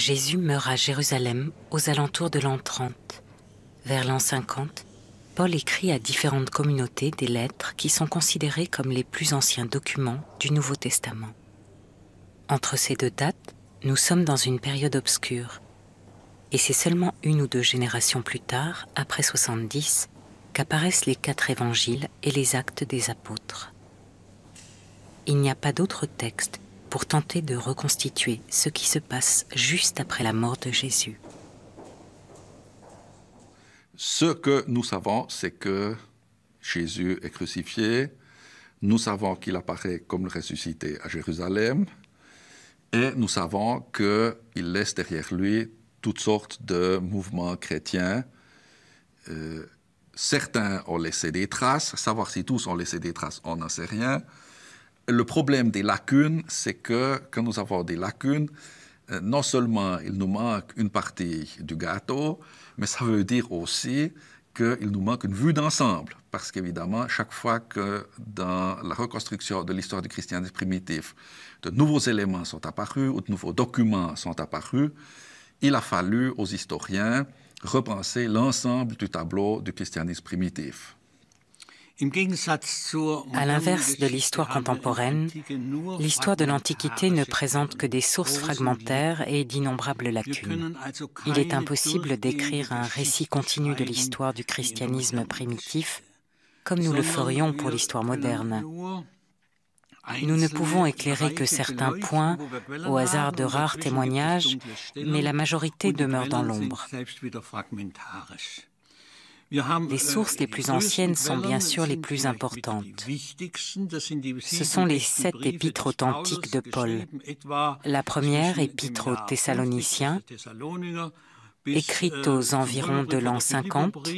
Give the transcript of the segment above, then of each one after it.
Jésus meurt à Jérusalem aux alentours de l'an 30. Vers l'an 50, Paul écrit à différentes communautés des lettres qui sont considérées comme les plus anciens documents du Nouveau Testament. Entre ces deux dates, nous sommes dans une période obscure. Et c'est seulement une ou deux générations plus tard, après 70, qu'apparaissent les quatre évangiles et les actes des apôtres. Il n'y a pas d'autres textes pour tenter de reconstituer ce qui se passe juste après la mort de Jésus. Ce que nous savons, c'est que Jésus est crucifié, nous savons qu'il apparaît comme ressuscité à Jérusalem, et nous savons qu'il laisse derrière lui toutes sortes de mouvements chrétiens. Euh, certains ont laissé des traces, savoir si tous ont laissé des traces, on n'en sait rien le problème des lacunes, c'est que quand nous avons des lacunes, euh, non seulement il nous manque une partie du gâteau, mais ça veut dire aussi qu'il nous manque une vue d'ensemble. Parce qu'évidemment, chaque fois que dans la reconstruction de l'histoire du christianisme primitif, de nouveaux éléments sont apparus ou de nouveaux documents sont apparus, il a fallu aux historiens repenser l'ensemble du tableau du christianisme primitif. À l'inverse de l'histoire contemporaine, l'histoire de l'Antiquité ne présente que des sources fragmentaires et d'innombrables lacunes. Il est impossible d'écrire un récit continu de l'histoire du christianisme primitif comme nous le ferions pour l'histoire moderne. Nous ne pouvons éclairer que certains points au hasard de rares témoignages, mais la majorité demeure dans l'ombre. Les sources les plus anciennes sont bien sûr les plus importantes. Ce sont les sept épîtres authentiques de Paul. La première, épître aux Thessaloniciens, écrite aux environs de l'an 50,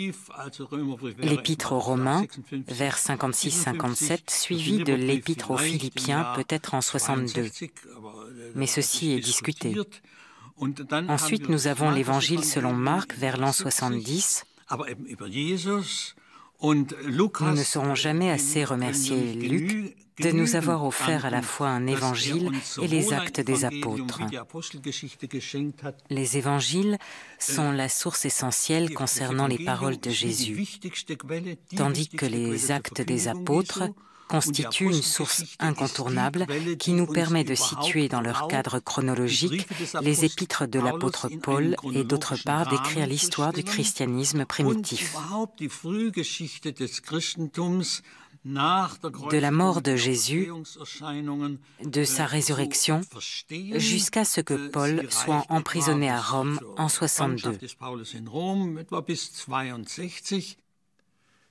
l'épître aux Romains, vers 56-57, suivi de l'épître aux Philippiens, peut-être en 62. Mais ceci est discuté. Ensuite, nous avons l'évangile selon Marc vers l'an 70, nous ne saurons jamais assez remercier Luc, de nous avoir offert à la fois un er évangile et les actes des apôtres. Les évangiles äh, sont la source essentielle concernant les paroles de Jésus, tandis que les actes des apôtres constitue une source incontournable qui nous permet de situer dans leur cadre chronologique les épîtres de l'apôtre Paul et d'autre part d'écrire l'histoire du christianisme primitif. De la mort de Jésus, de sa résurrection, jusqu'à ce que Paul soit emprisonné à Rome en 62.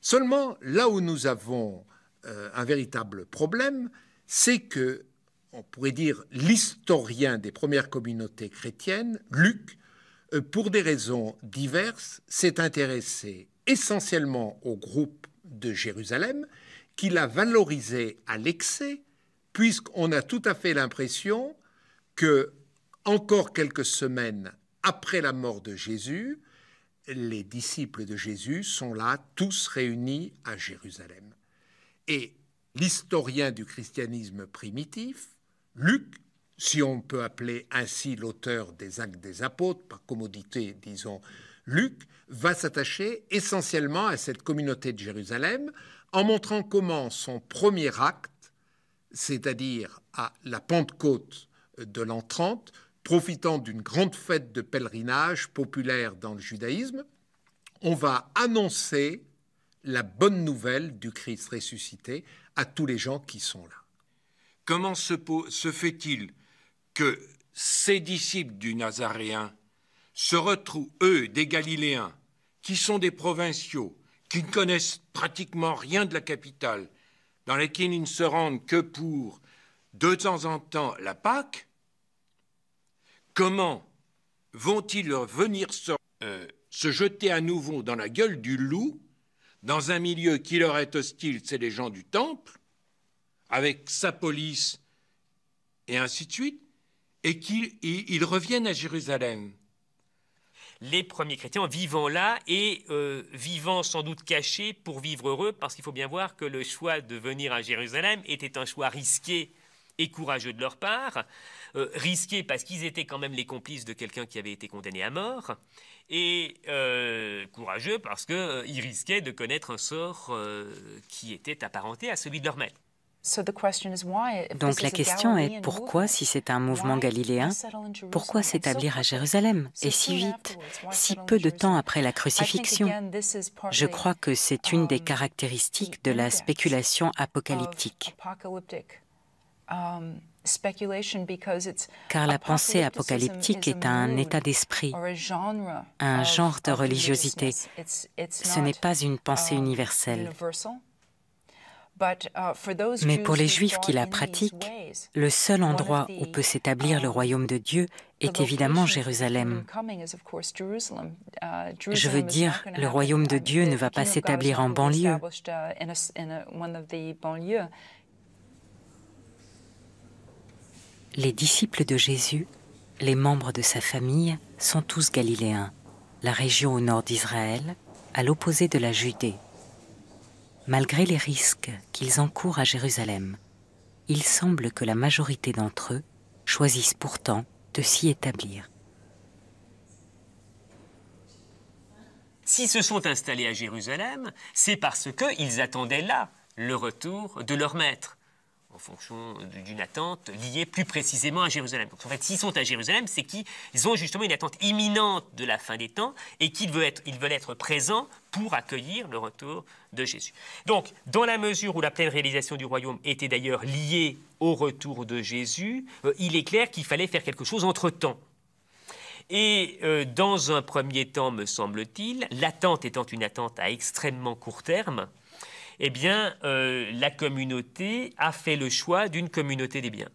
Seulement, là où nous avons euh, un véritable problème, c'est que, on pourrait dire, l'historien des premières communautés chrétiennes, Luc, euh, pour des raisons diverses, s'est intéressé essentiellement au groupe de Jérusalem, qu'il a valorisé à l'excès, puisqu'on a tout à fait l'impression que, encore quelques semaines après la mort de Jésus, les disciples de Jésus sont là tous réunis à Jérusalem et l'historien du christianisme primitif, Luc, si on peut appeler ainsi l'auteur des actes des apôtres, par commodité, disons, Luc, va s'attacher essentiellement à cette communauté de Jérusalem en montrant comment son premier acte, c'est-à-dire à la Pentecôte de l'an 30, profitant d'une grande fête de pèlerinage populaire dans le judaïsme, on va annoncer la bonne nouvelle du Christ ressuscité à tous les gens qui sont là. Comment se, fait-il que ces disciples du Nazaréen se retrouvent, eux, des Galiléens, qui sont des provinciaux, qui ne connaissent pratiquement rien de la capitale, dans lesquels ils ne se rendent que pour, de temps en temps, la Pâque, comment vont-ils venir euh, se jeter à nouveau dans la gueule du loup dans un milieu qui leur est hostile, c'est les gens du temple, avec sa police et ainsi de suite, et qu'ils reviennent à Jérusalem. Les premiers chrétiens vivant là et euh, vivant sans doute cachés pour vivre heureux, parce qu'il faut bien voir que le choix de venir à Jérusalem était un choix risqué et courageux de leur part. Euh, risqués risqué parce qu'ils étaient quand même les complices de quelqu'un qui avait été condamné à mort, et euh, courageux parce qu'ils euh, risquaient de connaître un sort qui était apparenté à celui de leur maître. Donc la question est pourquoi, si c'est un mouvement galiléen, pourquoi s'établir à Jérusalem et si vite, si peu de temps après la crucifixion Je crois que c'est une des um, caractéristiques de la spéculation apocalyptique car la pensée apocalyptique est un état d'esprit, un genre de religiosité. Ce n'est pas une pensée um, universelle. Uh, Mais pour les Juifs qui la pratiquent, le seul endroit où peut s'établir le um, royaume de Dieu est évidemment Jérusalem. Uh, Je veux dire, le royaume de Dieu ne va pas s'établir en banlieue. Les disciples de Jésus, les membres de sa famille, sont tous galiléens, la région au nord d'Israël, à l'opposé de la Judée. Malgré les risques qu'ils encourent à Jérusalem, il semble que la majorité d'entre eux choisissent pourtant de s'y établir. S'ils se sont installés à Jérusalem, c'est parce qu'ils attendaient là le retour de leur maître en fonction d'une attente liée plus précisément à Jérusalem. Donc en fait, s'ils sont à Jérusalem, c'est qu'ils ont justement une attente imminente de la fin des temps et qu'ils veulent être, présents pour accueillir le retour de Jésus. Donc, dans la mesure où la pleine réalisation du royaume était d'ailleurs liée au retour de Jésus, euh, il est clair qu'il fallait faire quelque chose entre-temps. Et euh, dans un premier temps, me semble-t-il, l'attente étant une attente à extrêmement court terme, eh bien, euh, la communauté a fait le choix d'une communauté des biens.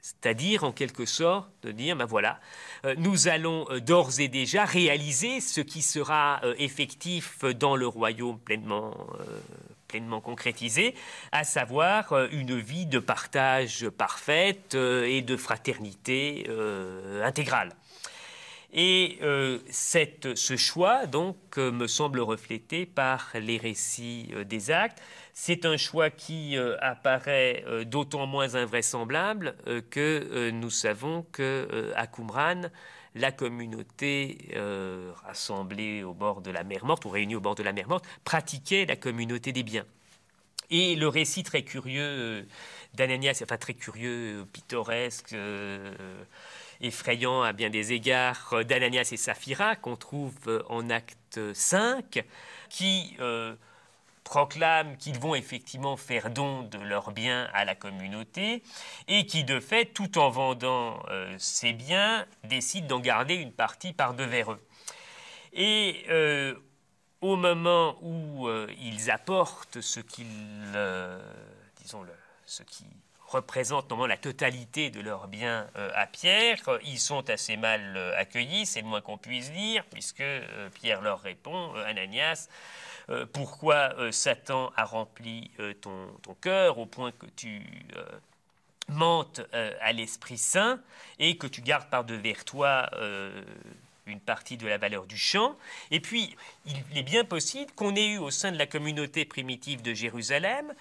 C'est-à-dire, en quelque sorte, de dire, ben voilà, euh, nous allons euh, d'ores et déjà réaliser ce qui sera effectif dans le royaume pleinement, pleinement concrétisé, à savoir une vie de partage parfaite et de fraternité intégrale. Et euh, ce choix, donc, euh, me semble reflété par les récits euh, des actes. C'est un choix qui apparaît d'autant moins invraisemblable que nous savons que à Qumran, la communauté rassemblée au bord de la mer morte ou réunie au bord de la mer morte pratiquait la communauté des biens. Et le récit très curieux d'Ananias, enfin très curieux, pittoresque effrayant à bien des égards euh, d'Ananias et Saphira qu'on trouve euh, en acte 5, qui euh, proclament qu'ils vont effectivement faire don de leurs biens à la communauté et qui de fait, tout en vendant ces biens, décident d'en garder une partie par devers eux. Et au moment où ils apportent ce qu'ils, disons, le, ce qui représentent normalement la totalité de leurs biens euh, à Pierre. Ils sont assez mal euh, accueillis, c'est le moins qu'on puisse dire, puisque euh, Pierre leur répond, Ananias, pourquoi Satan a rempli ton, ton cœur au point que tu mentes à l'Esprit Saint et que tu gardes par devers toi une partie de la valeur du champ. Et puis, il est bien possible qu'on ait eu au sein de la communauté primitive de Jérusalem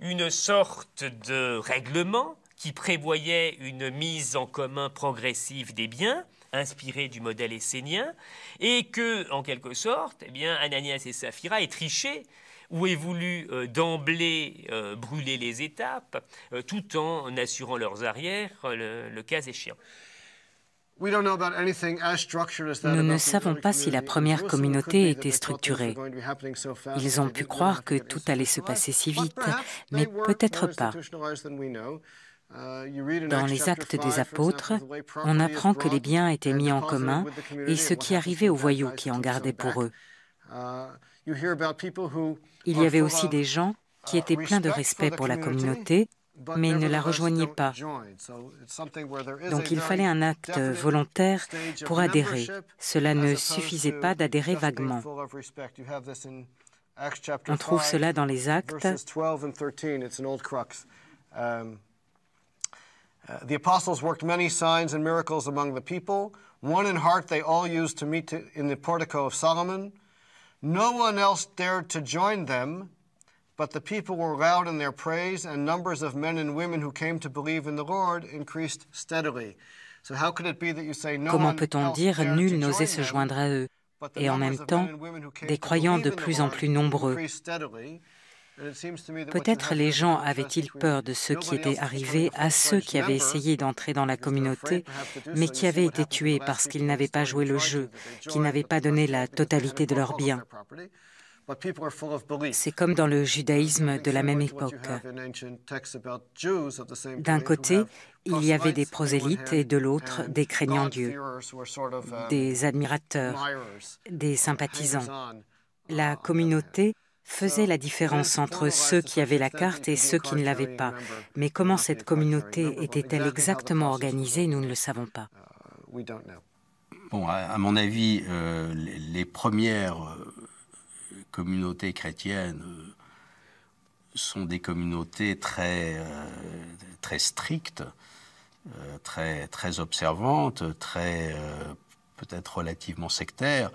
une sorte de règlement qui prévoyait une mise en commun progressive des biens, inspirée du modèle essénien, et que, en quelque sorte, eh Ananias et Saphira aient triché ou aient voulu euh, d'emblée euh, brûler les étapes, euh, tout en assurant leurs arrières le cas échéant. Nous ne savons pas si la première uh, communauté était structurée. Ils ont pu croire que tout allait se passer si vite, mais peut-être pas. Uh, Dans les actes des apôtres, on apprend que les biens étaient mis en commun et ce qui arrivait aux voyous qui en gardaient pour eux. Uh, Il y avait aussi des gens qui étaient pleins de respect pour la communauté mais ne la rejoignaient pas. Donc il fallait un acte volontaire pour adhérer. Cela ne suffisait pas d'adhérer vaguement. On trouve cela dans les actes. Um, uh, the apostles worked many signs and miracles among the people. One in heart they all used to meet in the portico of Solomon. No one else dared to join them, But the people were loud in their praise, and numbers of men and women who came to believe in the Lord increased steadily. Comment peut-on dire nul n'osait se joindre à eux et en même temps des croyants de plus en plus nombreux Peut-être les gens avaient-ils peur de ce qui était arrivé à ceux qui avaient essayé d'entrer dans la communauté, mais qui avaient été tués parce qu'ils n'avaient pas joué le jeu, qui n'avaient pas donné la totalité de leurs biens. C'est comme dans le judaïsme de la même époque. D'un côté, il y avait des prosélytes et de l'autre, des craignants Dieu, um, des admirateurs, des uh, sympathisants. La ah, communauté faisait la différence entre ceux qui avaient la carte et ceux qui ne l'avaient pas. Mais comment cette communauté était-elle exactement organisée, nous ne le savons pas. Uh, bon, à, mon avis, euh, les, premières euh, communautés chrétiennes euh, sont des communautés très, euh, très strictes, euh, très, très observantes, très peut-être relativement sectaires,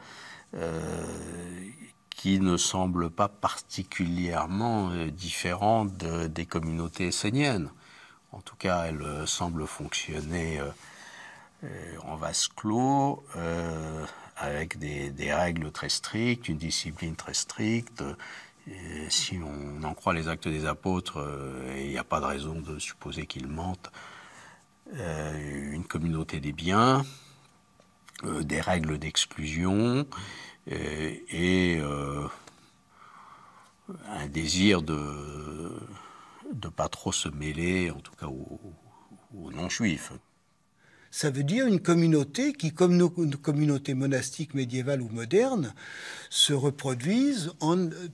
qui ne semblent pas particulièrement différentes des communautés esséniennes. En tout cas, elles semblent fonctionner en vase clos, avec des, règles très strictes, une discipline très stricte. si on en croit les actes des apôtres, euh, il n'y a pas de raison de supposer qu'ils mentent. Euh, une communauté des biens, euh, des règles d'exclusion et un désir de ne pas trop se mêler, en tout cas aux non-juifs ça veut dire une communauté qui, comme nos communautés monastiques médiévales ou modernes, se reproduisent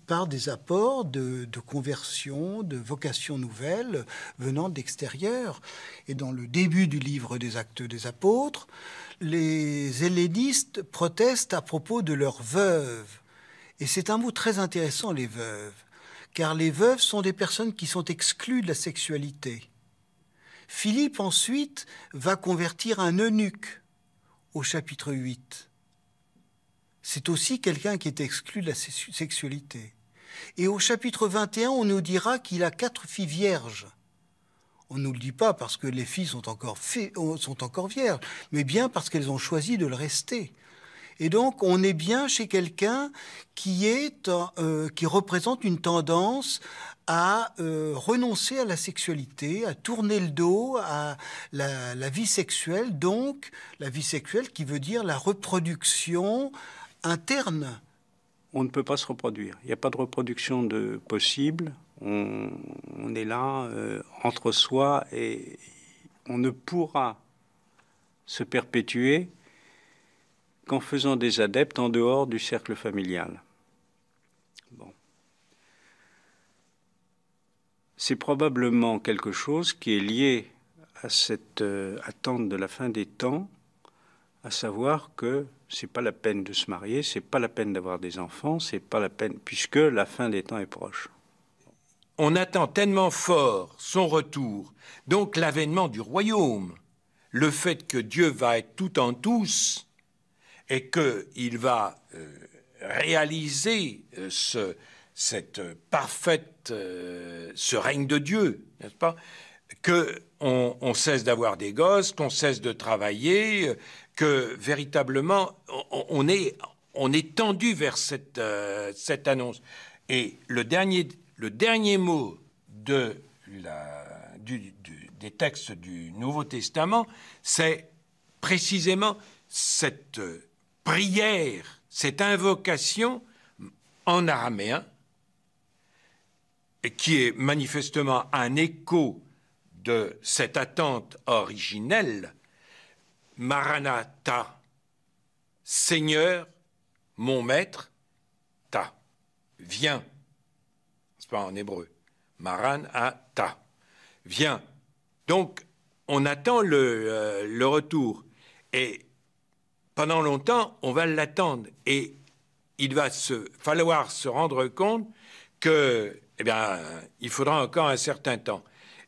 par des apports de, conversion, de vocation nouvelle venant d'extérieur. Et dans le début du livre des Actes des Apôtres, les hellénistes protestent à propos de leurs veuves. Et c'est un mot très intéressant, les veuves, car les veuves sont des personnes qui sont exclues de la sexualité. Philippe ensuite va convertir un eunuque au chapitre 8. C'est aussi quelqu'un qui est exclu de la sexualité. Et au chapitre 21, on nous dira qu'il a quatre filles vierges. On ne nous le dit pas parce que les filles sont encore, euh, sont encore vierges, mais bien parce qu'elles ont choisi de le rester. Et donc, on est bien chez quelqu'un qui, euh, qui représente une tendance à euh, renoncer à la sexualité, à tourner le dos à la, vie sexuelle, donc la vie sexuelle qui veut dire la reproduction interne. On ne peut pas se reproduire. Il n'y a pas de reproduction de possible. On, est là euh, entre soi et on ne pourra se perpétuer qu'en faisant des adeptes en dehors du cercle familial. C'est probablement quelque chose qui est lié à cette euh, attente de la fin des temps, à savoir que c'est pas la peine de se marier, c'est pas la peine d'avoir des enfants, c'est pas la peine puisque la fin des temps est proche. On attend tellement fort son retour, donc l'avènement du royaume, le fait que Dieu va être tout en tous, et qu'il va euh, réaliser euh, ce, cette parfaite, euh, règne de Dieu, n'est-ce pas que on, cesse d'avoir des gosses, qu'on cesse de travailler, que véritablement on, est on est tendu vers cette, cette annonce. Et le dernier, le dernier mot de la, des textes du Nouveau Testament, c'est précisément cette prière, cette invocation en araméen, qui est manifestement un écho de cette attente originelle, Maranatha, Seigneur, mon maître, ta, viens, c'est pas en hébreu, Maranatha, viens. Donc, on attend le, euh, retour. Et pendant longtemps, on va l'attendre. Et il va se, falloir se rendre compte que, eh bien, il faudra encore un certain temps.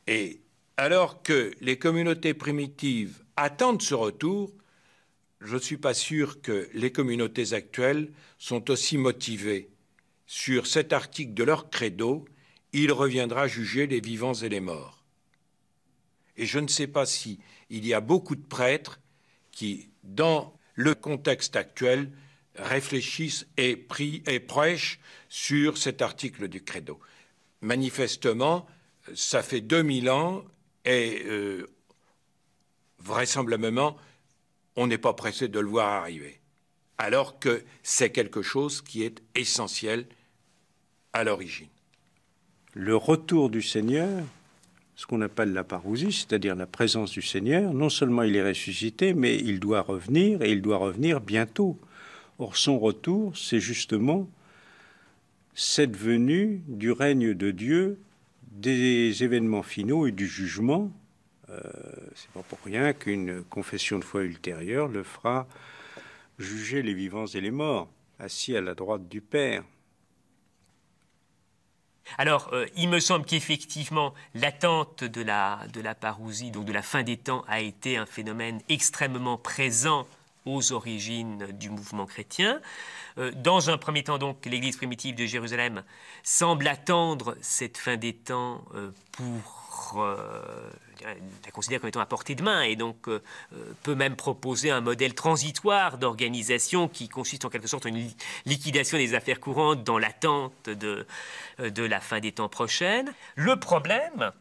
Et alors que les communautés primitives attendent ce retour, je ne suis pas sûr que les communautés actuelles sont aussi motivées. Sur cet article de leur credo, il reviendra juger les vivants et les morts. Et je ne sais pas si il y a beaucoup de prêtres qui, dans le contexte actuel réfléchisse et, prêche et prêche sur cet article du credo. Manifestement, ça fait 2000 ans et euh, vraisemblablement, on n'est pas pressé de le voir arriver, alors que c'est quelque chose qui est essentiel à l'origine. Le retour du Seigneur ce qu'on appelle la parousie, c'est-à-dire la présence du Seigneur. Non seulement il est ressuscité, mais il doit revenir et il doit revenir bientôt. Or, son retour, c'est justement cette venue du règne de Dieu, des événements finaux et du jugement. Euh, c'est pas pour rien qu'une confession de foi ultérieure le fera juger les vivants et les morts, assis à la droite du Père. Alors, euh, il me semble qu'effectivement, l'attente de la, parousie, donc de la fin des temps, a été un phénomène extrêmement présent aux origines du mouvement chrétien. Euh, dans un premier temps, donc, l'Église primitive de Jérusalem semble attendre cette fin des temps euh, pour euh, la considère comme étant à portée de main et donc euh, euh, peut même proposer un modèle transitoire d'organisation qui consiste en quelque sorte à une liquidation des affaires courantes dans l'attente de, la fin des temps prochaines. Le problème,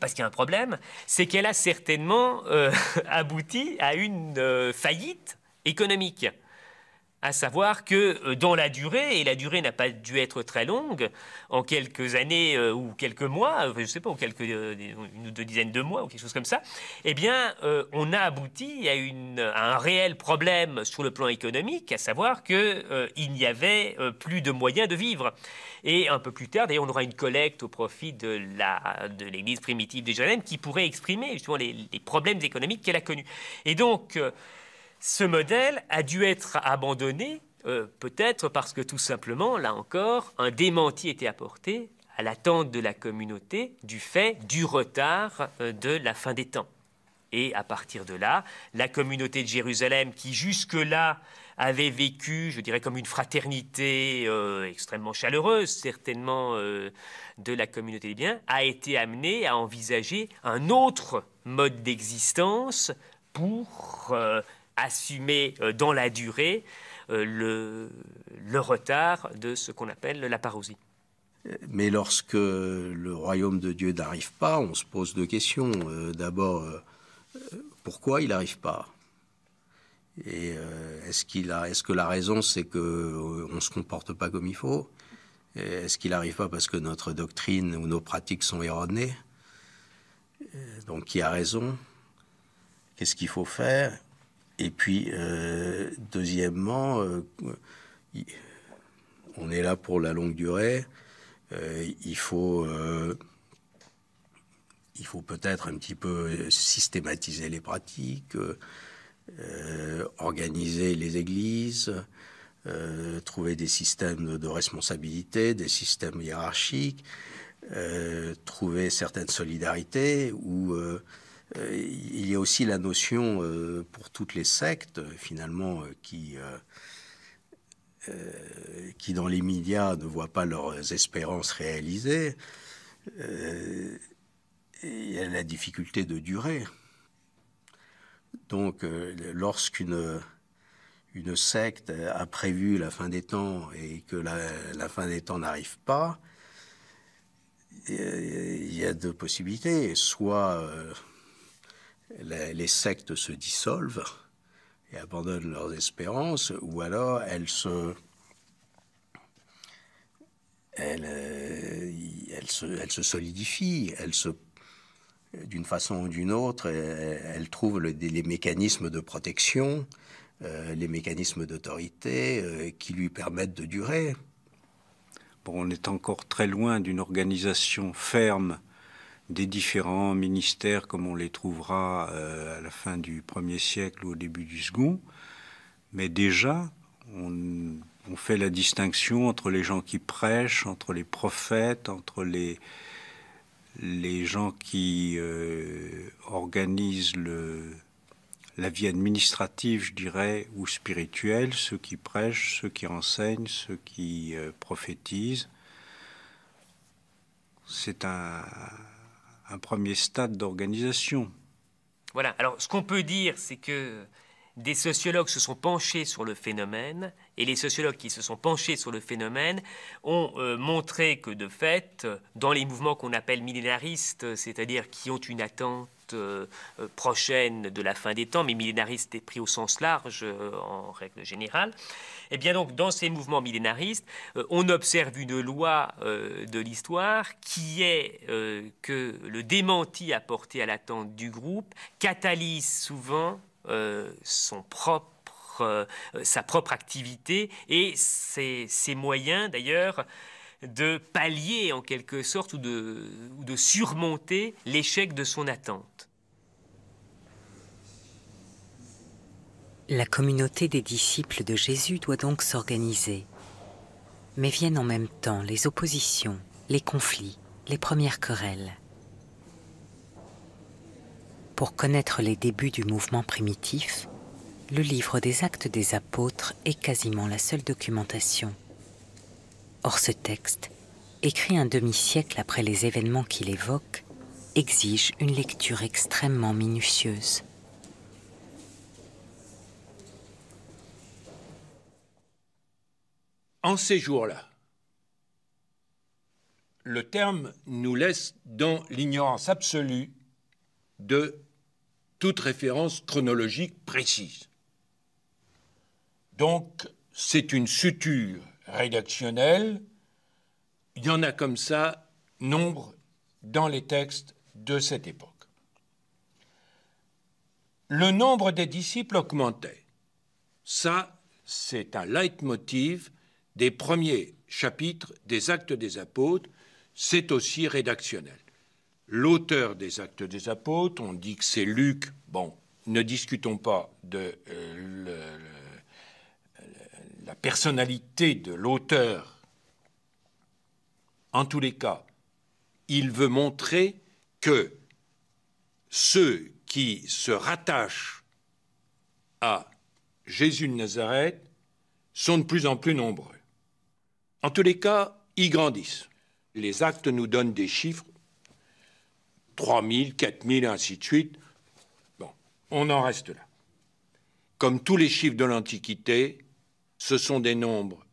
parce qu'il y a un problème, c'est qu'elle a certainement abouti à une faillite économique à savoir que euh, dans la durée, et la durée n'a pas dû être très longue, en quelques années euh, ou quelques mois, euh, je ne sais pas, en quelques, une ou deux dizaines de mois, ou quelque chose comme ça, eh bien, on a abouti à, une, un réel problème sur le plan économique, à savoir qu'il n'y avait plus de moyens de vivre. Et un peu plus tard, d'ailleurs, on aura une collecte au profit de, la, de l'Église primitive de Jérusalem qui pourrait exprimer justement les, les problèmes économiques qu'elle a connus. Et donc, ce modèle a dû être abandonné, euh, peut-être parce que tout simplement, là encore, un démenti était apporté à l'attente de la communauté du fait du retard euh, de la fin des temps. Et à partir de là, la communauté de Jérusalem, qui jusque-là avait vécu, je dirais, comme une fraternité euh, extrêmement chaleureuse, certainement de la communauté des biens, a été amenée à envisager un autre mode d'existence pour assumer euh, dans la durée euh, le, retard de ce qu'on appelle la parousie. Mais lorsque le royaume de Dieu n'arrive pas, on se pose deux questions. Euh, d'abord, pourquoi il n'arrive pas Et est-ce qu'il que la raison c'est que on se comporte pas comme il faut Est-ce qu'il n'arrive pas parce que notre doctrine ou nos pratiques sont erronées Donc qui a raison Qu'est-ce qu'il faut faire et puis, euh, deuxièmement, euh, on est là pour la longue durée. Euh, il faut, il faut peut-être un petit peu systématiser les pratiques, organiser les églises, trouver des systèmes de responsabilité, des systèmes hiérarchiques, trouver certaines solidarités ou euh, il y a aussi la notion euh, pour toutes les sectes, finalement, euh, qui, qui dans les médias ne voient pas leurs espérances réalisées. Il y a la difficulté de durer. Donc, lorsqu'une une secte a prévu la fin des temps et que la, la fin des temps n'arrive pas, il y a deux possibilités. Soit les sectes se dissolvent et abandonnent leurs espérances, ou alors elles se, euh, solidifient, d'une façon ou d'une autre, elles trouvent les mécanismes de protection, euh, les mécanismes d'autorité euh, qui lui permettent de durer. Bon, on est encore très loin d'une organisation ferme des différents ministères comme on les trouvera euh, à la fin du premier siècle ou au début du second. Mais déjà, on, fait la distinction entre les gens qui prêchent, entre les prophètes, entre les, les gens qui euh, organisent le, la vie administrative, je dirais, ou spirituelle, ceux qui prêchent, ceux qui enseignent, ceux qui euh, prophétisent. C'est un, un premier stade d'organisation. Voilà, alors ce qu'on peut dire, c'est que des sociologues se sont penchés sur le phénomène, et les sociologues qui se sont penchés sur le phénomène ont euh, montré que, de fait, dans les mouvements qu'on appelle millénaristes, c'est-à-dire qui ont une attente euh, prochaine de la fin des temps, mais millénariste est pris au sens large euh, en règle générale, et eh bien donc dans ces mouvements millénaristes, on observe une loi de l'histoire qui est que le démenti apporté à l'attente du groupe catalyse souvent euh, son propre, euh, sa propre activité et ses, moyens d'ailleurs de pallier en quelque sorte ou de surmonter l'échec de son attente. La communauté des disciples de Jésus doit donc s'organiser. Mais viennent en même temps les oppositions, les conflits, les premières querelles. Pour connaître les débuts du mouvement primitif, le livre des actes des apôtres est quasiment la seule documentation. Or ce texte, écrit un demi-siècle après les événements qu'il évoque, exige une lecture extrêmement minutieuse. En ces jours-là, le terme nous laisse dans l'ignorance absolue de toute référence chronologique précise. Donc, c'est une suture rédactionnelle. Il y en a comme ça nombre dans les textes de cette époque. Le nombre des disciples augmentait. Ça, c'est un leitmotiv des premiers chapitres des actes des apôtres. C'est aussi rédactionnel l'auteur des actes des apôtres, on dit que c'est Luc, bon, ne discutons pas de euh, la personnalité de l'auteur. En tous les cas, il veut montrer que ceux qui se rattachent à Jésus de Nazareth sont de plus en plus nombreux. En tous les cas, ils grandissent. Les actes nous donnent des chiffres, 3000, 4000, ainsi de suite. Bon, on en reste là. Comme tous les chiffres de l'Antiquité, ce sont des nombres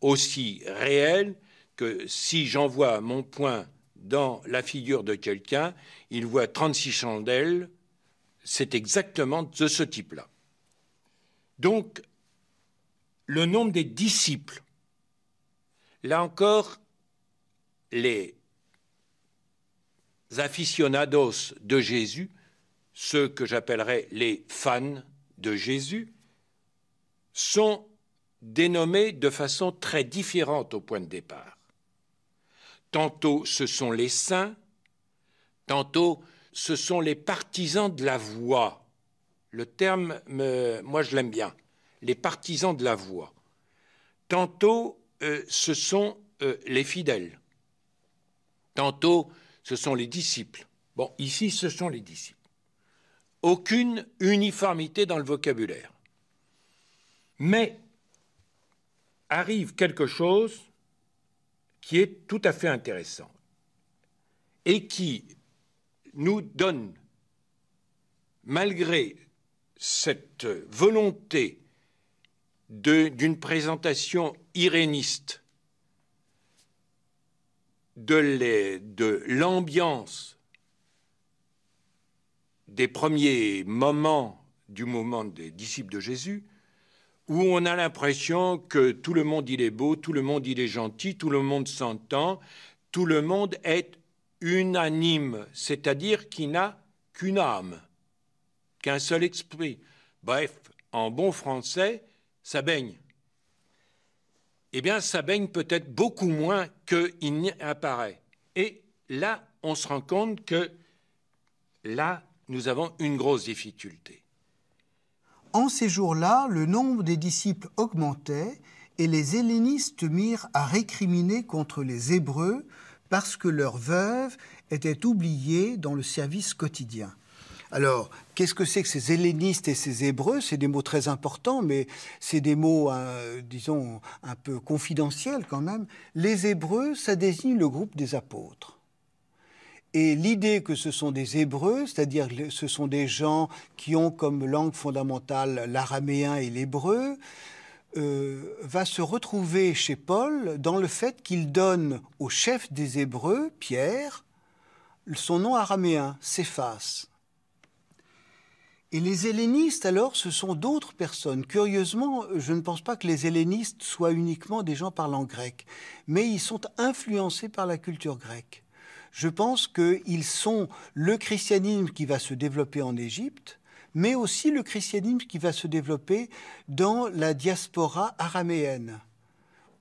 aussi réels que si j'envoie mon point dans la figure de quelqu'un, il voit 36 chandelles, c'est exactement de ce type-là. Donc, le nombre des disciples, là encore, les aficionados de Jésus, ceux que j'appellerais les fans de Jésus, sont dénommés de façon très différente au point de départ. Tantôt ce sont les saints, tantôt ce sont les partisans de la voix. Le terme, moi je l'aime bien, les partisans de la voix. Tantôt euh, ce sont euh, les fidèles, tantôt ce sont les disciples. Bon, ici, ce sont les disciples. Aucune uniformité dans le vocabulaire. Mais arrive quelque chose qui est tout à fait intéressant et qui nous donne, malgré cette volonté d'une présentation iréniste de l'ambiance des premiers moments du moment des disciples de Jésus, où on a l'impression que tout le monde il est beau, tout le monde il est gentil, tout le monde s'entend, tout le monde est unanime, c'est-à-dire qu'il n'a qu'une âme, qu'un seul esprit. Bref, en bon français, ça baigne eh bien, ça baigne peut-être beaucoup moins qu'il n'y apparaît. Et là, on se rend compte que là, nous avons une grosse difficulté. En ces jours-là, le nombre des disciples augmentait et les hellénistes mirent à récriminer contre les Hébreux parce que leurs veuves étaient oubliées dans le service quotidien. Alors, qu'est-ce que c'est que ces hellénistes et ces hébreux C'est des mots très importants, mais c'est des mots, euh, disons, un peu confidentiels quand même. Les hébreux, ça désigne le groupe des apôtres. Et l'idée que ce sont des Hébreux, c'est-à-dire que ce sont des gens qui ont comme langue fondamentale l'araméen et l'hébreu, euh, va se retrouver chez Paul dans le fait qu'il donne au chef des Hébreux, Pierre, son nom araméen, Céphas. Et les hellénistes, alors, ce sont d'autres personnes. Curieusement, je ne pense pas que les hellénistes soient uniquement des gens parlant grec, mais ils sont influencés par la culture grecque. Je pense qu'ils sont le christianisme qui va se développer en Égypte, mais aussi le christianisme qui va se développer dans la diaspora araméenne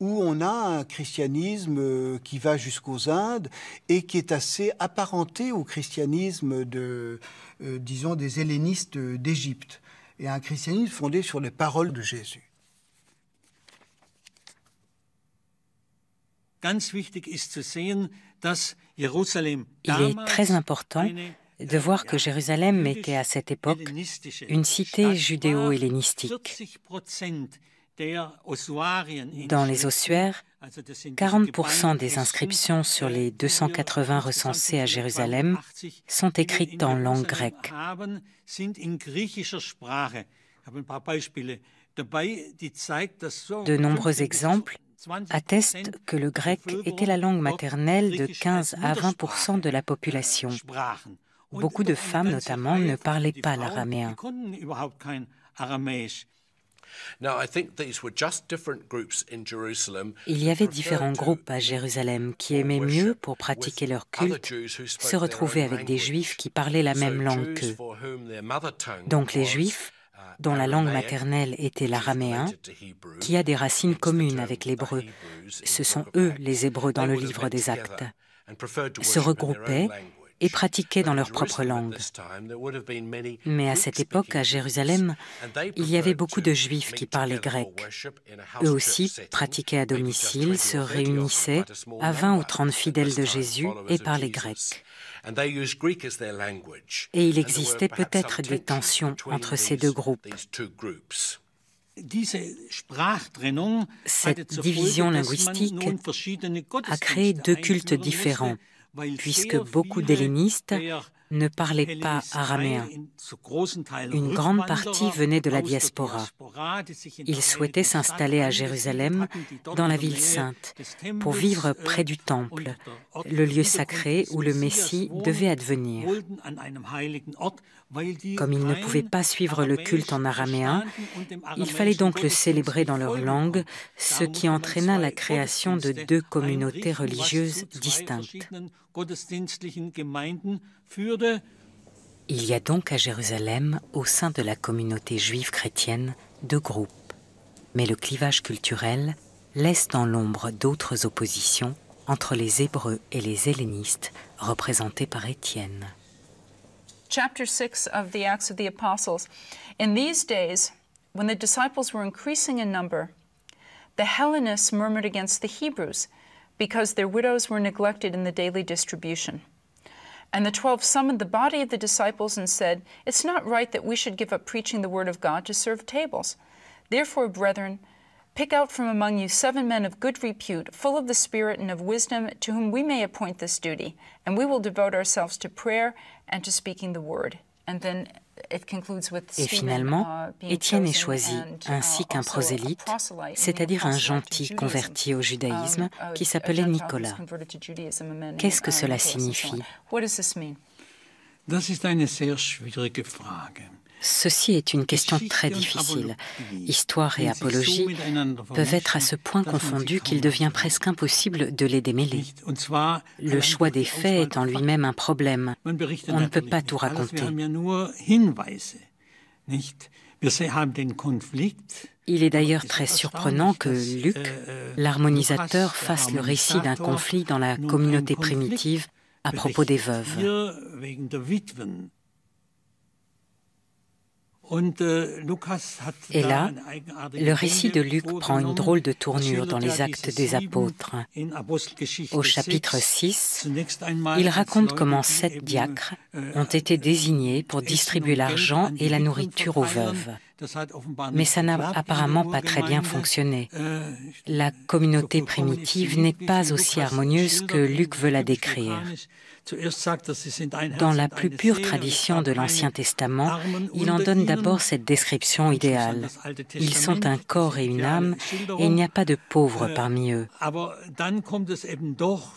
où on a un christianisme euh, qui va jusqu'aux Indes et qui est assez apparenté au christianisme de, euh, disons, des hellénistes d'Égypte, et un christianisme fondé sur les paroles de Jésus. Il est très important de voir que Jérusalem était à cette époque une cité judéo-hellénistique. Dans les ossuaires, 40% ah, des inscriptions sur les 280 recensées à Jérusalem sont écrites en langue grecque. De nombreux exemples attestent que le grec était la langue maternelle de 15 à 20 de la population. Beaucoup de femmes, notamment, ne parlaient pas l'araméen. Il y avait différents groupes à Jérusalem qui aimaient mieux, pour pratiquer leur culte, se retrouver avec des juifs qui parlaient la même langue qu'eux. Donc les juifs, uh, dont la langue maternelle était l'araméen, qui a des racines communes avec l'hébreu, ce sont eux les hébreux dans le livre des actes, se regroupaient et pratiquaient dans leur propre langue. Mais à cette époque, à Jérusalem, il y avait beaucoup de juifs qui parlaient grec. Eux aussi pratiquaient à domicile, se réunissaient à 20 ou 30 fidèles de Jésus et parlaient grec. Et il existait peut-être des tensions entre ces deux groupes. Cette division linguistique a créé deux cultes différents, puisque beaucoup d'hellénistes ne parlaient pas araméen. Une grande partie venait de la diaspora. Ils souhaitaient s'installer à Jérusalem, dans la ville sainte, pour vivre euh, près du temple, le lieu sacré où le Messie devait advenir. Comme ils ne pouvaient pas suivre le culte en araméen, il fallait donc le célébrer dans leur langue, ce qui entraîna la création de deux communautés religieuses distinctes. Il y a donc à Jérusalem, au sein de la communauté juive chrétienne, deux groupes. Mais le clivage culturel laisse dans l'ombre d'autres oppositions entre les Hébreux et les hellénistes représentés par Étienne. chapter 6 of the Acts of the Apostles. In these days, when the disciples were increasing in number, the Hellenists murmured against the Hebrews because their widows were neglected in the daily distribution. And the twelve summoned the body of the disciples and said, It's not right that we should give up preaching the word of God to serve tables. Therefore, brethren, pick out from among you seven men of good repute, full of the Spirit and of wisdom, to whom we may appoint this duty, and we will devote ourselves to prayer Et finalement, Étienne est choisi, ainsi uh, qu'un prosélyte, c'est-à-dire un gentil converti au um, oh, judaïsme qui s'appelait Nicolas. Qu'est-ce que uh, cela signifie Ceci est une question très difficile. Histoire et apologie peuvent être à ce point confondus qu'il devient presque impossible de les démêler. Le choix des faits est en lui-même un problème. On ne peut pas tout raconter. Il est d'ailleurs très surprenant que Luc, l'harmonisateur, fasse le récit d'un conflit dans la communauté primitive à propos des veuves. Äh, et là, le récit de Luc prend une drôle de er tournure dans les actes des apôtres. Au chapitre 6, il raconte comment sept diacres äh, ont été äh, désignés pour distribuer l'argent et la nourriture aux veuves mais ça n'a apparemment pas très bien fonctionné. Äh, la communauté primitive n'est pas aussi harmonieuse que Luc veut la décrire. Dans la plus pure tradition de l'Ancien Testament, il en donne d'abord cette description idéale. Ils sont un corps et une âme, et il n'y a pas de pauvres äh, parmi eux.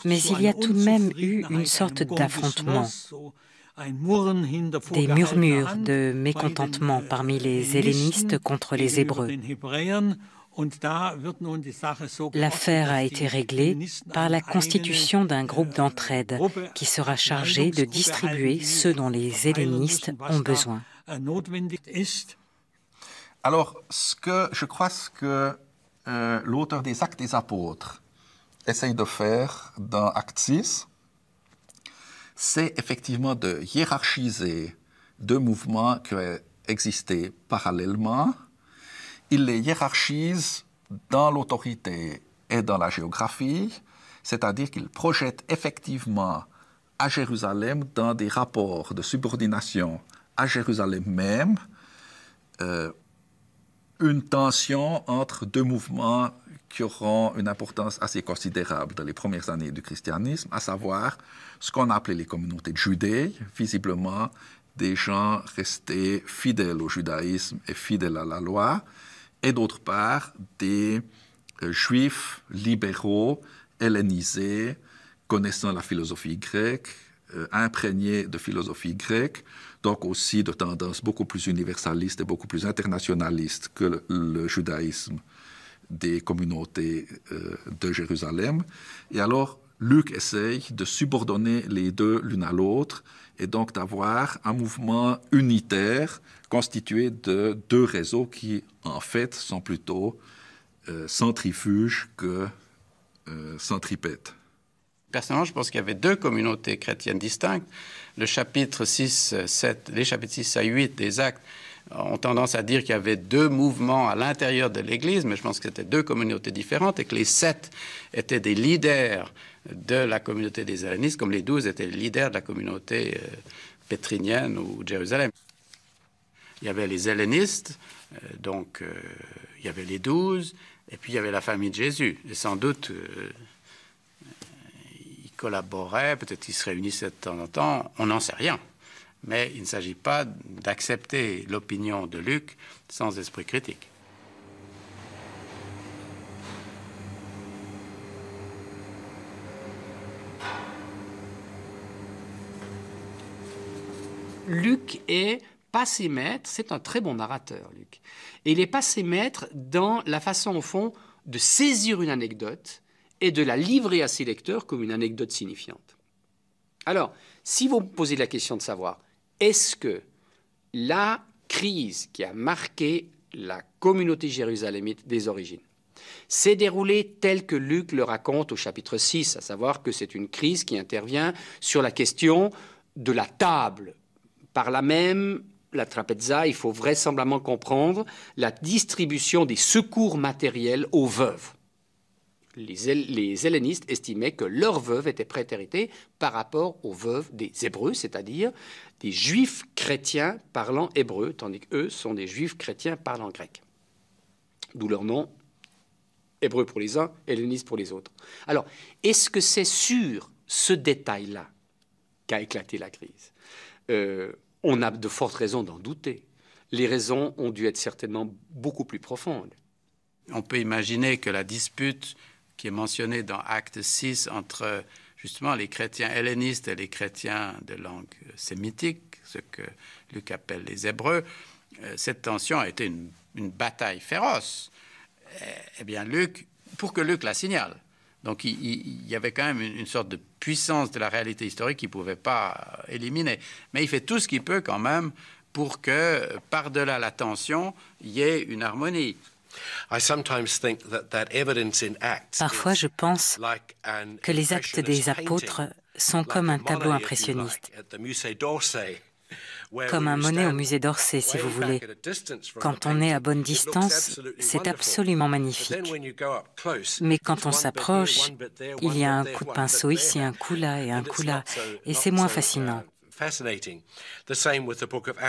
Mais il y a tout de même eu une sorte d'affrontement des murmures de mécontentement parmi les hellénistes contre les Hébreux. L'affaire a été réglée par la constitution d'un groupe d'entraide qui sera chargé de distribuer ce dont les hellénistes ont besoin. Alors, ce que, je crois que euh, l'auteur des Actes des Apôtres essaye de faire dans Acte 6, c'est effectivement de hiérarchiser deux mouvements qui ont existé parallèlement. Il les hiérarchise dans l'autorité et dans la géographie, c'est-à-dire qu'il projette effectivement à Jérusalem dans des rapports de subordination à Jérusalem même euh, une tension entre deux mouvements qui auront une importance assez considérable dans les premières années du christianisme, à savoir ce qu'on appelait les communautés de visiblement des gens restés fidèles au judaïsme et fidèles à la loi, et d'autre part des euh, juifs libéraux, hellénisés, connaissant la philosophie grecque, euh, imprégnés de philosophie grecque, donc aussi de tendances beaucoup plus universalistes et beaucoup plus internationalistes que le judaïsme des communautés euh, de Jérusalem. Et alors, Luc essaye de subordonner les deux l'une à l'autre et donc d'avoir un mouvement unitaire constitué de deux réseaux qui, en fait, sont plutôt euh, centrifuges que euh, centripètes. Personnellement, je pense qu'il y avait deux communautés chrétiennes distinctes. Le chapitre 6, 7, euh, les chapitres 6 à 8 des actes ont tendance à dire qu'il y avait deux mouvements à l'intérieur de l'Église, mais je pense que c'était deux communautés différentes et que les sept étaient des leaders de la communauté des hellénistes, comme les douze étaient les leaders de la communauté euh, pétrinienne ou de Jérusalem. Il y avait les hellénistes, euh, donc euh, il y avait les douze, et puis il y avait la famille de Jésus. Et sans doute, ils collaboraient, peut-être ils se réunissaient de temps en temps, on n'en sait rien mais il ne s'agit pas d'accepter l'opinion de Luc sans esprit critique. Luc est passé maître, c'est un très bon narrateur, Luc. Et il est passé maître dans la façon, au fond, de saisir une anecdote et de la livrer à ses lecteurs comme une anecdote signifiante. Alors, si vous me posez la question de savoir est-ce que la crise qui a marqué la communauté jérusalémite des origines s'est déroulée telle que Luc le raconte au chapitre 6, à savoir que c'est une crise qui intervient sur la question de la table. Par là même, la trapeza, il faut vraisemblablement comprendre la distribution des secours matériels aux veuves les, les hellénistes estimaient que leurs veuves étaient prétéritées par rapport aux veuves des Hébreux, c'est-à-dire des juifs chrétiens parlant hébreu, tandis qu'eux sont des juifs chrétiens parlant grec. D'où leur nom, hébreu pour les uns, helléniste pour les autres. Alors, est-ce que c'est sur ce détail-là qu'a éclaté la crise euh, On a de fortes raisons d'en douter. Les raisons ont dû être certainement beaucoup plus profondes. On peut imaginer que la dispute qui est mentionné dans Acte 6 entre justement les chrétiens hellénistes et les chrétiens de langue euh, sémitique, ce que Luc appelle les Hébreux, euh, cette tension a été une, bataille féroce. Eh, eh bien, Luc, pour que Luc la signale, donc il, y avait quand même une, une, sorte de puissance de la réalité historique qu'il ne pouvait pas euh, éliminer. Mais il fait tout ce qu'il peut quand même pour que, par-delà la tension, il y ait une harmonie. Parfois, je pense que les actes des apôtres sont comme un tableau impressionniste, comme un monnaie au musée d'Orsay, si vous voulez. Quand on est à bonne distance, c'est absolument magnifique. Mais quand on s'approche, il y a un coup de pinceau ici, un coup là et un coup là, et c'est moins fascinant. Uh,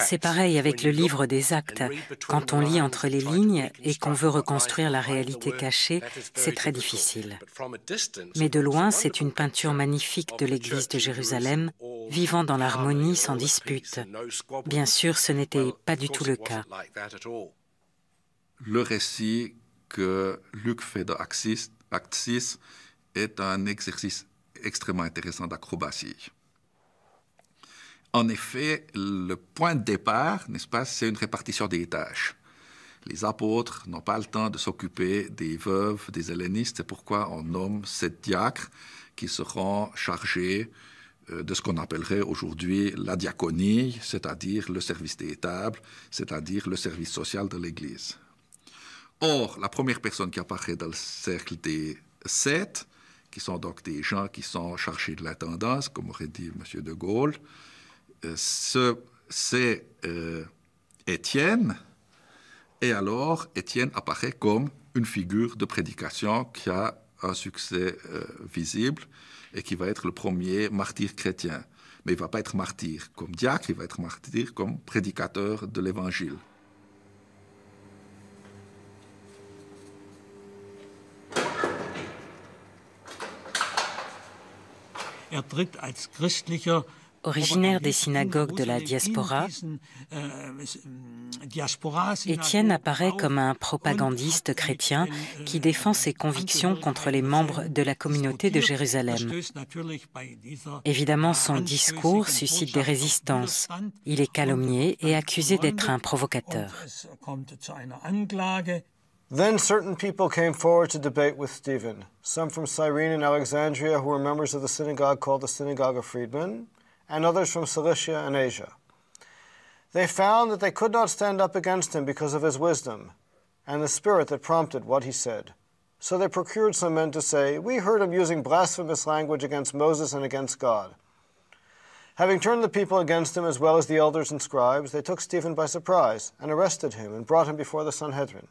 c'est pareil avec le livre des actes. Quand on lit entre les lignes et qu'on veut reconstruire la réalité cachée, c'est très difficile. Mais de loin, c'est une peinture magnifique de l'Église de Jérusalem, vivant dans l'harmonie sans dispute. Bien sûr, ce n'était pas du tout le cas. Le récit que Luc fait dans Acte 6 est un exercice extrêmement intéressant d'acrobatie. En effet, le point de départ, n'est-ce pas, c'est une répartition des tâches. Les apôtres n'ont pas le temps de s'occuper des veuves, des hellénistes, c'est pourquoi on nomme sept diacres qui seront chargés euh, de ce qu'on appellerait aujourd'hui la diaconie, c'est-à-dire le service des tables, c'est-à-dire le service social de l'Église. Or, la première personne qui apparaît dans le cercle des sept, qui sont donc des gens qui sont chargés de la tendance, comme aurait dit M. de Gaulle, euh, ce, c'est euh, Étienne, et alors Étienne apparaît comme une figure de prédication qui a un succès euh, visible et qui va être le premier martyr chrétien. Mais il va pas être martyr comme diacre, il va être martyr comme prédicateur de l'Évangile. Er originaire des synagogues de la diaspora, Étienne apparaît comme un propagandiste chrétien qui défend ses convictions contre les membres de la communauté de Jérusalem. Évidemment, son discours suscite des résistances. Il est calomnié et accusé d'être un provocateur. Stephen, synagogue la Synagogue and others from Cilicia and Asia. They found that they could not stand up against him because of his wisdom and the spirit that prompted what he said. So they procured some men to say, We heard him using blasphemous language against Moses and against God. Having turned the people against him as well as the elders and scribes, they took Stephen by surprise and arrested him and brought him before the Sanhedrin.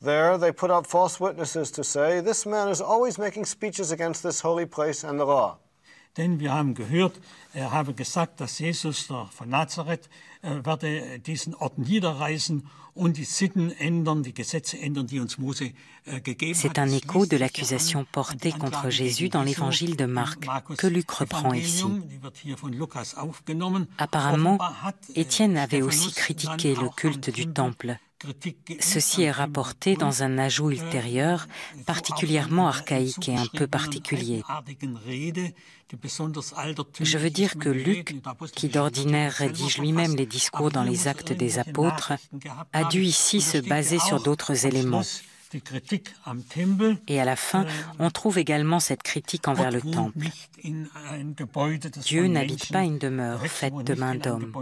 There they put up false witnesses to say, This man is always making speeches against this holy place and the law. Denn wir haben gehört, er habe gesagt, dass Jesus von Nazareth äh, werde diesen Ort niederreißen und die Sitten ändern, die Gesetze ändern, die uns Mose äh, gegeben hat. C'est un écho de l'accusation portée contre Jésus dans l'évangile de Marc, que Luc reprend ici. Apparemment, äh, Étienne avait aussi critiqué le culte du temple Ceci est rapporté dans un ajout ultérieur particulièrement archaïque et un peu particulier. Je veux dire que Luc, qui d'ordinaire rédige lui-même les discours dans les actes des apôtres, a dû ici se baser sur d'autres éléments. Et à la fin, on trouve également cette critique envers le temple. Dieu n'habite pas une demeure faite de main d'homme.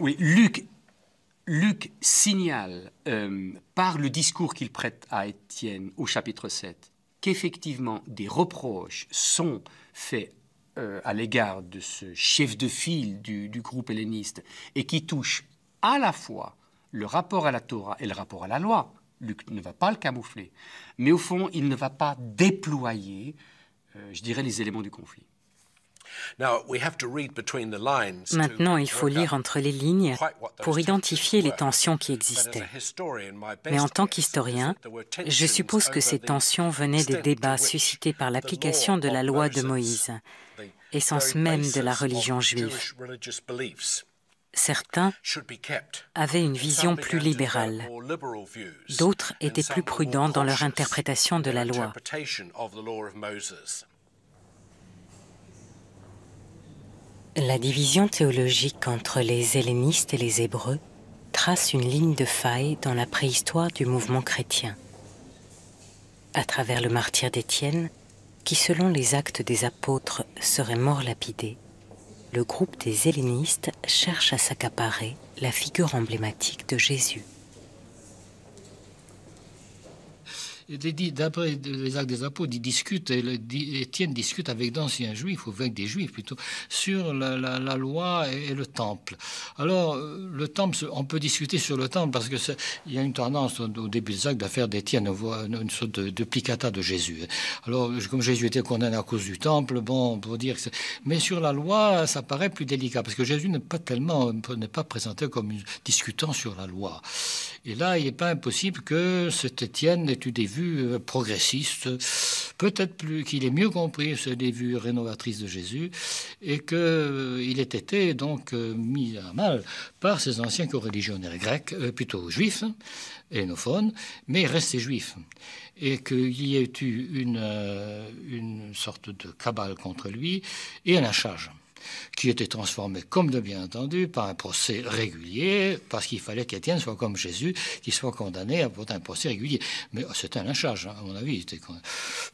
Oui, Luc, Luc signale euh, par le discours qu'il prête à Étienne au chapitre 7 qu'effectivement des reproches sont faits euh, à l'égard de ce chef de file du, groupe helléniste et qui touche à la fois le rapport à la Torah et le rapport à la loi. Luc ne va pas le camoufler, mais au fond, il ne va pas déployer, euh, je dirais, les éléments du conflit. Maintenant, il faut lire entre les lignes pour identifier les tensions qui existaient. Mais en tant qu'historien, je suppose que ces tensions venaient des débats suscités par l'application de la loi de Moïse, essence même de la religion juive. Certains avaient une vision plus libérale. D'autres étaient plus prudents dans leur interprétation de la loi. La division théologique entre les hellénistes et les hébreux trace une ligne de faille dans la préhistoire du mouvement chrétien. À travers le martyr d'Étienne, qui selon les actes des apôtres serait mort lapidé, le groupe des hellénistes cherche à s'accaparer la figure emblématique de Jésus. D'après les actes des apôtres, ils discutent, Étienne discute avec d'anciens juifs, ou avec des juifs plutôt, sur la, loi et, le temple. Alors, euh, le temple, on peut discuter sur le temple parce qu'il y a une tendance au, début des actes à faire d'Étienne une sorte de, de, de Jésus. Alors, comme Jésus était condamné à cause du temple, bon, pour dire que Mais sur la loi, ça paraît plus délicat parce que Jésus n'est pas tellement, n'est pas présenté comme discutant sur la loi. Et là, il n'est pas impossible que cet Étienne ait eu des vues euh, progressiste, peut-être plus qu'il ait mieux compris ce vues rénovatrices de Jésus et que euh, il ait été donc euh, mis à mal par ses anciens co grecs, plutôt juifs, hénophones, mais restés juifs, et qu'il y ait eu une, une sorte de cabale contre lui et un charge qui était transformé, comme de bien entendu, par un procès régulier, parce qu'il fallait qu'Étienne soit comme Jésus, qu'il soit condamné à un procès régulier. Mais oh, c'était un lynchage, hein, à mon avis. je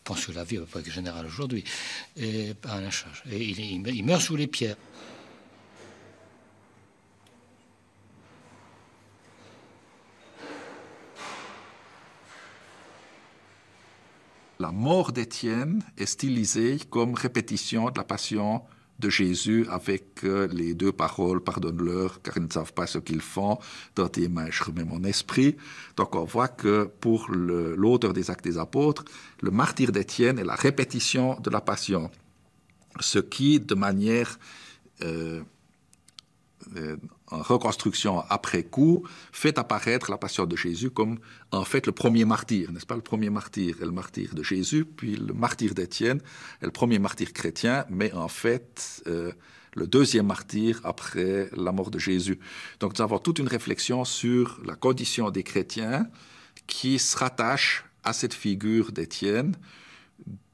pense que la vie peu pas générale aujourd'hui. un lynchage. Et il, il meurt sous les pierres. La mort d'Étienne est stylisée comme répétition de la passion de Jésus avec euh, les deux paroles pardonne-leur car ils ne savent pas ce qu'ils font, dans tes mains je remets mon esprit. Donc on voit que pour l'auteur des actes des apôtres, le martyr d'Étienne est la répétition de la passion, ce qui de manière... Euh, euh, en reconstruction après coup, fait apparaître la passion de Jésus comme en fait le premier martyr, n'est-ce pas Le premier martyr est le martyr de Jésus, puis le martyr d'Étienne est le premier martyr chrétien, mais en fait euh, le deuxième martyr après la mort de Jésus. Donc nous avons toute une réflexion sur la condition des chrétiens qui se rattache à cette figure d'Étienne,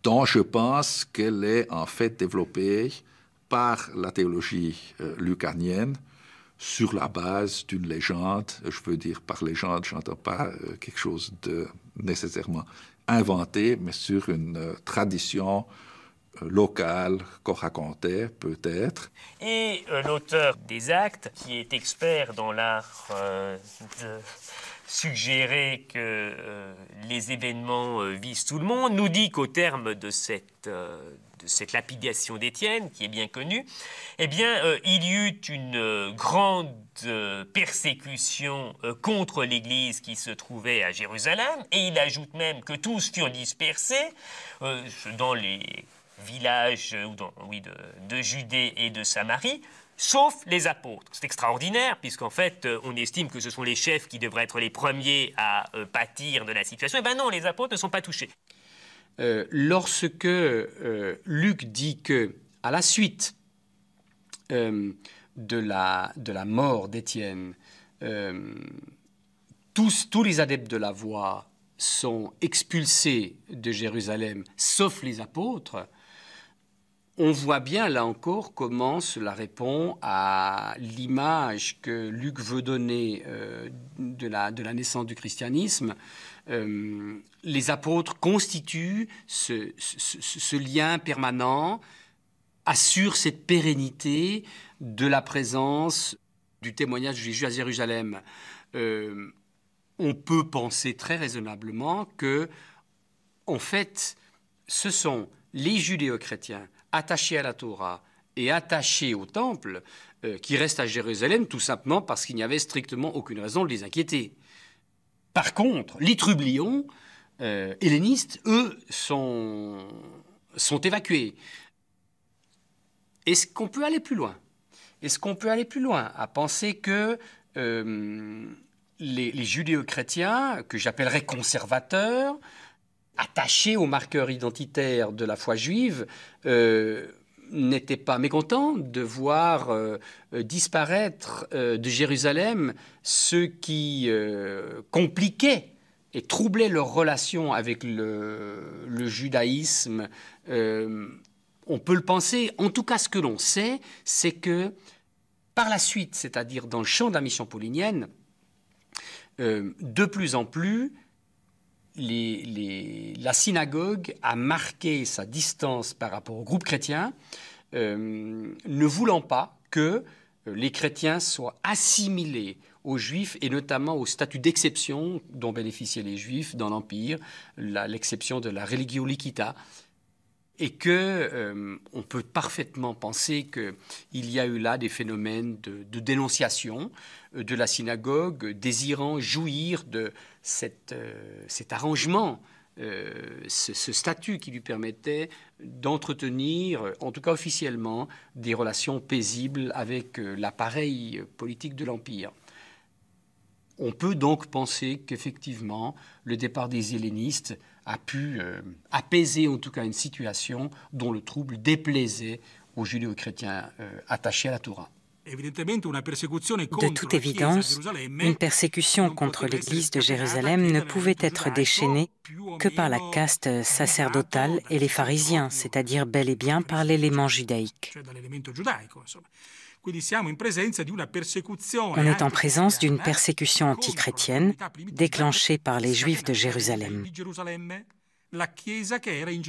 dont je pense qu'elle est en fait développée par la théologie euh, lucanienne sur la base d'une légende. Je veux dire par légende, j'entends pas euh, quelque chose de nécessairement inventé, mais sur une euh, tradition locale qu'on racontait peut-être. Et l'auteur des actes, qui est expert dans l'art de suggérer que les événements visent tout le monde, nous dit qu'au terme de cette, cette lapidation d'Étienne, qui est bien connue, eh bien, euh, il y eut une euh, grande euh, persécution contre l'Église qui se trouvait à Jérusalem, et il ajoute même que tous furent dispersés dans les villages ou oui, de, de Judée et de Samarie, sauf les apôtres. C'est extraordinaire, puisqu'en fait, on estime que ce sont les chefs qui devraient être les premiers à pâtir de la situation. Eh bien non, les apôtres ne sont pas touchés. Euh, lorsque euh, Luc dit que, à la suite euh, de, la, mort d'Étienne, tous, tous, les adeptes de la voie sont expulsés de Jérusalem, sauf les apôtres, on voit bien là encore comment cela répond à l'image que Luc veut donner euh, de, la, naissance du christianisme. Euh, les apôtres constituent ce, lien permanent, assurent cette pérennité de la présence du témoignage de Jésus à Jérusalem. Euh, on peut penser très raisonnablement que, en fait, ce sont les judéo-chrétiens attachés à la Torah et attachés au temple, euh, qui reste à Jérusalem tout simplement parce qu'il n'y avait strictement aucune raison de les inquiéter. Par contre, les trublions euh, hellénistes, eux, sont, évacués. Est-ce qu'on peut aller plus loin Est-ce qu'on peut aller plus loin à penser que euh, les, les judéo-chrétiens, que j'appellerais conservateurs, attachés aux marqueurs identitaire de la foi juive, euh, n'étaient pas mécontents de voir euh, euh, disparaître de Jérusalem ceux qui compliquaient et troublaient leur relation avec le, judaïsme. on peut le penser. En tout cas, ce que l'on sait, c'est que par la suite, c'est-à-dire dans le champ de la mission paulinienne, de plus en plus, la synagogue a marqué sa distance par rapport au groupe chrétien, euh, ne voulant pas que euh, les chrétiens soient assimilés aux juifs et notamment au statut d'exception dont bénéficiaient les juifs dans l'Empire, l'exception de la religio liquita, et qu'on euh, peut parfaitement penser qu'il y a eu là des phénomènes de, dénonciation euh, de la synagogue, désirant jouir de euh, cet arrangement, ce, statut qui lui permettait d'entretenir, en tout cas officiellement, des relations paisibles avec l'appareil politique de l'Empire. On peut donc penser qu'effectivement, le départ des hellénistes a pu euh, apaiser en tout cas une situation dont le trouble déplaisait aux judéo-chrétiens euh, attachés à la Torah. De toute évidence, une persécution contre l'Église de Jérusalem ne pouvait être déchaînée que par la caste sacerdotale et les pharisiens, c'est-à-dire bel et bien par l'élément judaïque. On est en présence d'une persécution antichrétienne déclenchée par les Juifs de Jérusalem.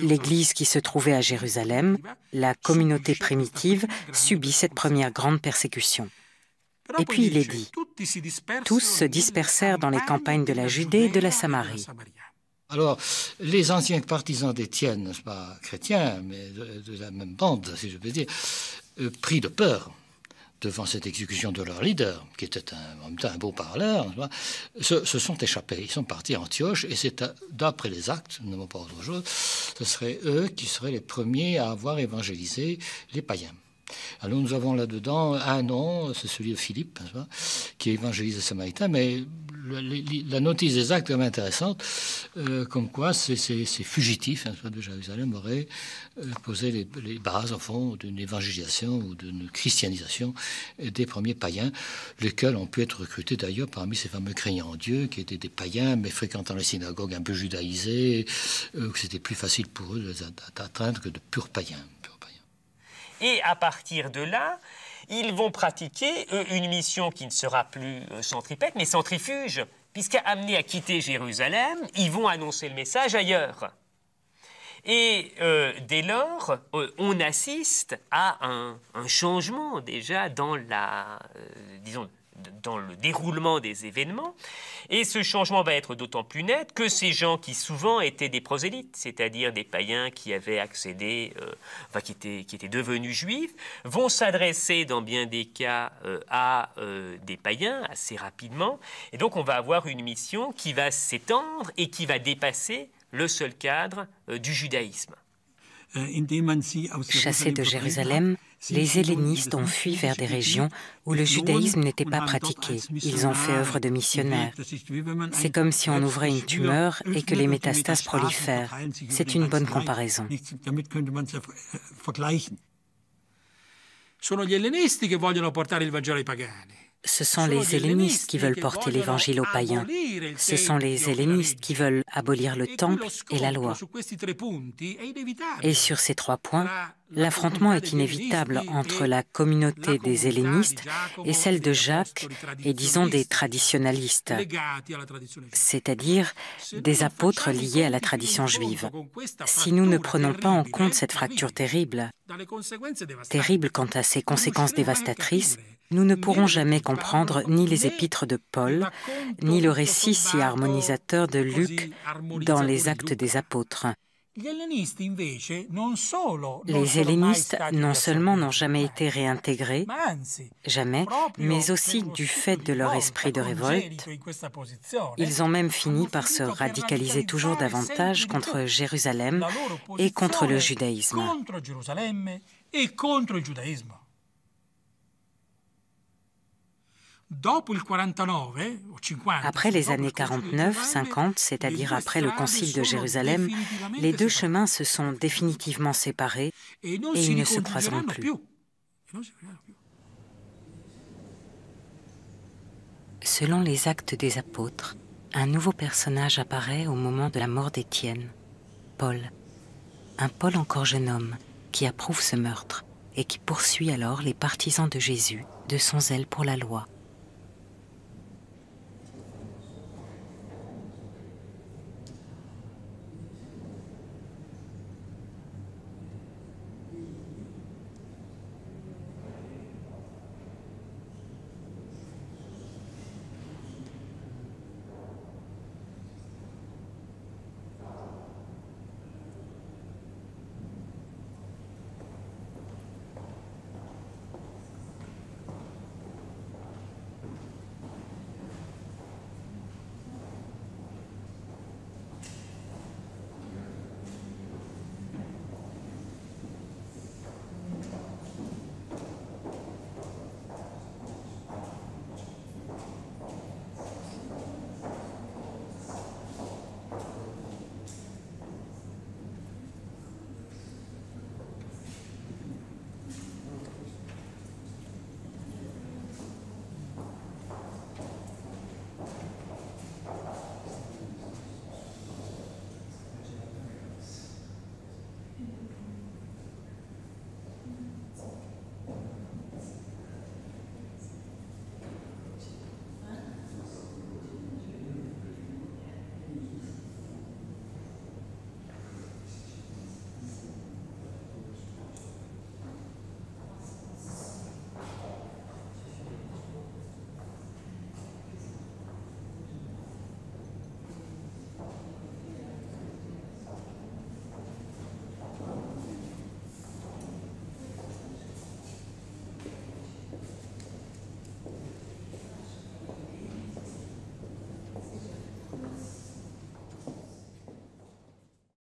L'Église qui se trouvait à Jérusalem, la communauté primitive, subit cette première grande persécution. Et puis il est dit, tous se dispersèrent dans les campagnes de la Judée et de la e Samarie. Alors, les anciens partisans d'Étienne, pas chrétiens, mais de, la même bande, si je peux dire, euh, pris de peur, devant cette exécution de leur leader, qui était un, en même temps un beau parleur, se, sont échappés. Ils sont partis à Antioche, et c'est euh, d'après les actes, ne pas autre chose, ce serait eux qui seraient les premiers à avoir évangélisé les païens. Alors nous avons là-dedans un nom, c'est celui de Philippe, qui évangélise les Samaritains, mais la notice des actes est intéressante. Euh, comme quoi ces, fugitifs, hein, de Jérusalem, auraient euh, posé les, bases, en fond, d'une évangélisation ou d'une christianisation des premiers païens, lesquels ont pu être recrutés d'ailleurs parmi ces fameux craignants en Dieu, qui étaient des païens, mais fréquentant les synagogues un peu judaïsées, euh, c'était plus facile pour eux d'atteindre que de purs païens. Purs païens. Et à partir de là, ils vont pratiquer une mission qui ne sera plus centripète, mais centrifuge amené à quitter Jérusalem, ils vont annoncer le message ailleurs. Et euh, dès lors, euh, on assiste à un, changement déjà dans la, euh, disons, dans le déroulement des événements. Et ce changement va être d'autant plus net que ces gens qui souvent étaient des prosélytes, c'est-à-dire des païens qui avaient accédé, euh, enfin qui étaient, devenus juifs, vont s'adresser dans bien des cas euh, à euh, des païens assez rapidement. Et donc on va avoir une mission qui va s'étendre et qui va dépasser le seul cadre du judaïsme. Chassés de Jérusalem, les hellénistes ont fui vers des régions où le judaïsme n'était pas pratiqué. Ils ont fait œuvre de missionnaires. C'est comme si on ouvrait une tumeur et que les métastases prolifèrent. C'est une bonne comparaison. Äh, Ce sont les hellénistes qui veulent porter l'évangile aux païens. Ce sont les hellénistes qui veulent abolir le e temple et la loi. Et sur ces trois points, L'affrontement est inévitable entre la communauté des hellénistes et celle de Jacques et disons des traditionalistes, c'est-à-dire des apôtres liés à la tradition juive. Si nous ne prenons pas en compte cette fracture terrible, terrible quant à ses conséquences dévastatrices, nous ne pourrons jamais comprendre ni les épîtres de Paul, ni le récit si harmonisateur de Luc dans les actes des apôtres. Les hellénistes non seulement n'ont jamais été réintégrés, jamais, mais aussi du fait de leur esprit de révolte, ils ont même fini par se radicaliser toujours e davantage contre Jérusalem et contre le judaïsme. Après les années 49-50, c'est-à-dire après le Concile de Jérusalem, les deux chemins se sont définitivement séparés et ils ne se croiseront plus. Selon les actes des apôtres, un nouveau personnage apparaît au moment de la mort d'Étienne, Paul. Un Paul encore jeune homme qui approuve ce meurtre et qui poursuit alors les partisans de Jésus de son zèle pour la loi.